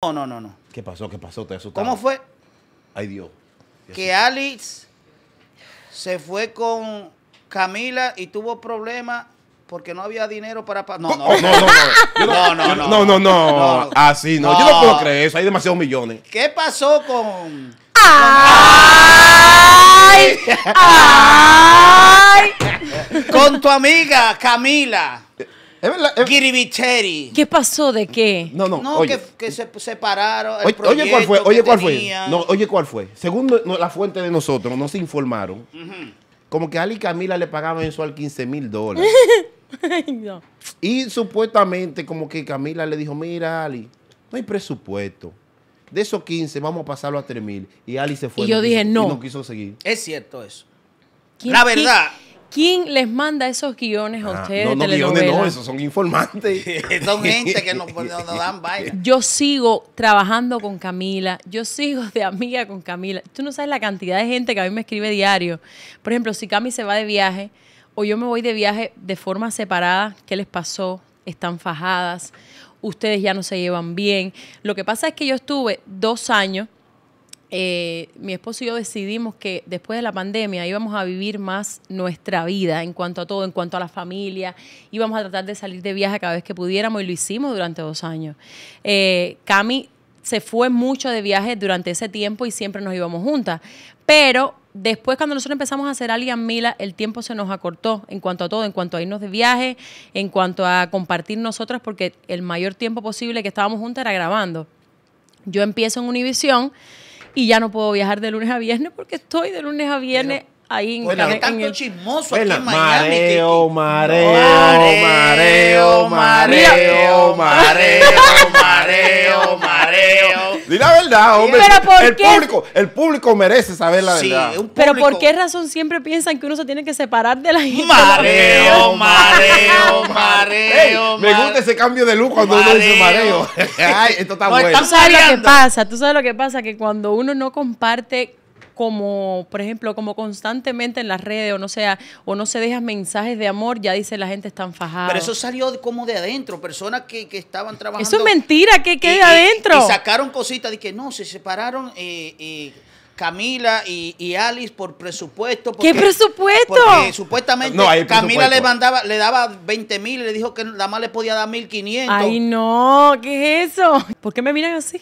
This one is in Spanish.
No, no, no, no. ¿Qué pasó? ¿Qué pasó? Te asustaste. ¿Cómo fue? Ay Dios. Que Alex se fue con Camila y tuvo problemas porque no había dinero para oh, no, no, no, no, no, no, no, no, no, no, no, así no. Yo no puedo creer eso. Hay demasiados millones. ¿Qué pasó con? ¡Ay! ¡Ay! Con tu amiga Camila. ¿Qué pasó de qué? No, no, no Que, se separaron. oye, cuál fue, oye cuál fue. No, oye cuál fue. Según la fuente de nosotros, nos informaron. Como que Ali y Camila le pagaban mensual 15 mil dólares. Y supuestamente, como que Camila le dijo: Mira, Ali, no hay presupuesto. De esos 15, vamos a pasarlo a 3 mil. Y Ali se fue. Y yo dije: No. Y no quiso seguir. Es cierto eso. La verdad, ¿Quién les manda esos guiones a ah, ustedes? no, no, guiones no, esos son informantes. son gente que nos, dan Yo sigo trabajando con Camila, yo sigo de amiga con Camila. Tú no sabes la cantidad de gente que a mí me escribe diario. Por ejemplo, si Cami se va de viaje o yo me voy de viaje de forma separada, ¿qué les pasó? Están fajadas, ustedes ya no se llevan bien. Lo que pasa es que yo estuve dos años eh, mi esposo y yo decidimos que después de la pandemia íbamos a vivir más nuestra vida en cuanto a todo, en cuanto a la familia, íbamos a tratar de salir de viaje cada vez que pudiéramos y lo hicimos durante dos años. Eh, Cami se fue mucho de viaje durante ese tiempo y siempre nos íbamos juntas, pero después cuando nosotros empezamos a hacer Alian Mila, el tiempo se nos acortó en cuanto a todo, en cuanto a irnos de viaje, en cuanto a compartir nosotras, porque el mayor tiempo posible que estábamos juntas era grabando. Yo empiezo en Univisión y ya no puedo viajar de lunes a viernes porque estoy de lunes a viernes. ahí en, bueno, en chismoso Mareo, mareo, mareo, mareo, mareo, mareo, mareo, Di la verdad, hombre. el, Público, el público merece saber la verdad. Pero ¿por qué razón siempre piensan que uno se tiene que separar de la gente? Mareo, mareo, mareo ese cambio de luz cuando uno dice mareo. Ay, esto está bueno. Tú sabes lo que pasa, tú sabes lo que pasa, que cuando uno no comparte como, por ejemplo, como constantemente en las redes, o no sea, o no se deja mensajes de amor, ya dice la gente están fajados. Pero eso salió como de adentro, personas que, estaban trabajando. Eso es mentira, que de adentro. Y, sacaron cositas de que no, se separaron. Y eh, eh, Camila y, y Alice por presupuesto. ¿Qué presupuesto? Porque supuestamente Camila le mandaba, le daba 20 mil, le dijo que nada más le podía dar 1500. Ay, no, ¿qué es eso? ¿Por qué me miran así?